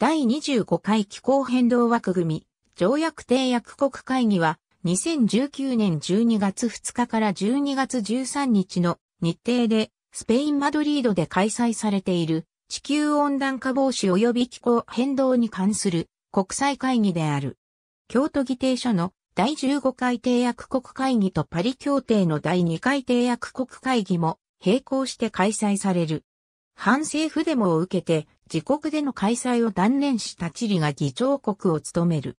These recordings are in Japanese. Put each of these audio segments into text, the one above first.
第25回気候変動枠組条約締約国会議は2019年12月2日から12月13日の日程でスペイン・マドリードで開催されている地球温暖化防止及び気候変動に関する国際会議である。京都議定書の第15回締約国会議とパリ協定の第2回締約国会議も並行して開催される。反政府デモを受けて自国での開催を断念したチリが議長国を務める。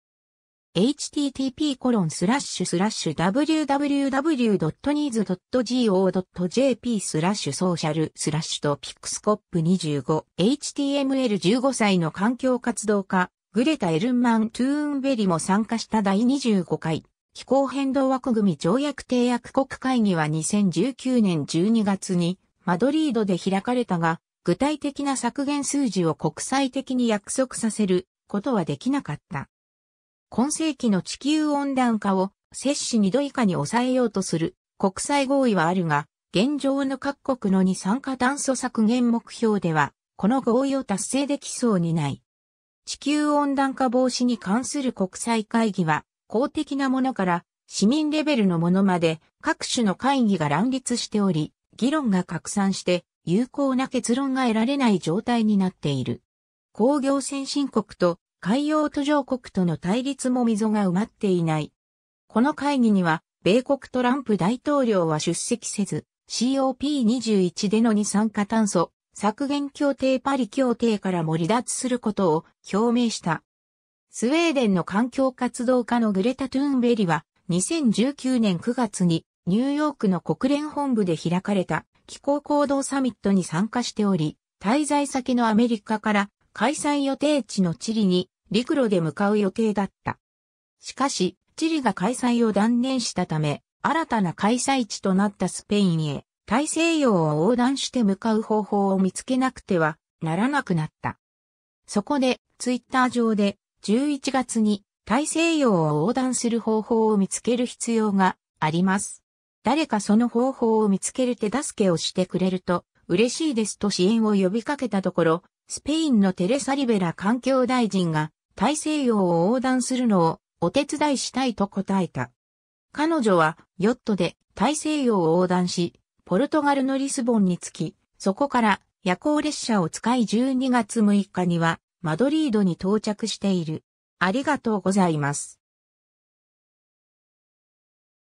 http://www.needs.go.jp スラッシュソーシャルスラッシュとピックスコップ 25html15 歳の環境活動家グレタ・エルンマン・トゥーンベリも参加した第25回気候変動枠組条約締約国会議は2019年12月にマドリードで開かれたが具体的な削減数字を国際的に約束させることはできなかった。今世紀の地球温暖化を摂氏2度以下に抑えようとする国際合意はあるが、現状の各国の二酸化炭素削減目標では、この合意を達成できそうにない。地球温暖化防止に関する国際会議は、公的なものから市民レベルのものまで各種の会議が乱立しており、議論が拡散して有効な結論が得られない状態になっている。工業先進国と海洋途上国との対立も溝が埋まっていない。この会議には、米国トランプ大統領は出席せず、COP21 での二酸化炭素削減協定パリ協定からも離脱することを表明した。スウェーデンの環境活動家のグレタ・トゥーンベリは2019年9月にニューヨークの国連本部で開かれた気候行動サミットに参加しており、滞在先のアメリカから開催予定地のチリに陸路で向かう予定だった。しかし、チリが開催を断念したため、新たな開催地となったスペインへ、大西洋を横断して向かう方法を見つけなくてはならなくなった。そこで、ツイッター上で、11月に大西洋を横断する方法を見つける必要があります。誰かその方法を見つける手助けをしてくれると嬉しいですと支援を呼びかけたところ、スペインのテレサリベラ環境大臣が大西洋を横断するのをお手伝いしたいと答えた。彼女はヨットで大西洋を横断し、ポルトガルのリスボンに着き、そこから夜行列車を使い12月6日にはマドリードに到着している。ありがとうございます。